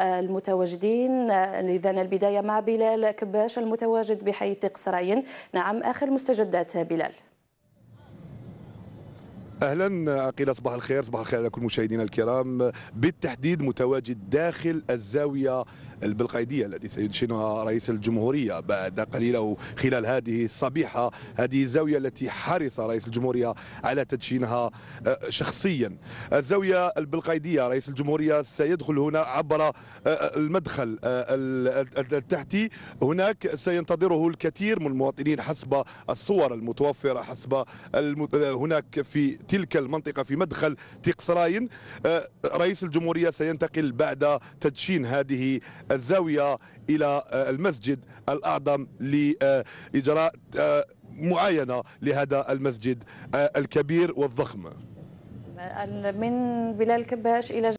المتواجدين اذا البدايه مع بلال كباش المتواجد بحي تقصراين نعم اخر مستجدات بلال اهلا عقيله صباح الخير صباح الخير على كل مشاهدينا الكرام بالتحديد متواجد داخل الزاويه البلقيديه التي سيدشنها رئيس الجمهوريه بعد قليل او خلال هذه الصبيحه هذه الزاويه التي حرص رئيس الجمهوريه على تدشينها آه، شخصيا الزاويه البلقيديه رئيس الجمهوريه سيدخل هنا عبر آه، المدخل آه، التحتي هناك سينتظره الكثير من المواطنين حسب الصور المتوفره حسب هناك في تلك المنطقة في مدخل تقصراين آه، رئيس الجمهورية سينتقل بعد تدشين هذه الزاوية إلى آه، المسجد الأعظم لإجراء آه، معاينة لهذا المسجد الكبير والضخم من بلال كباش إلى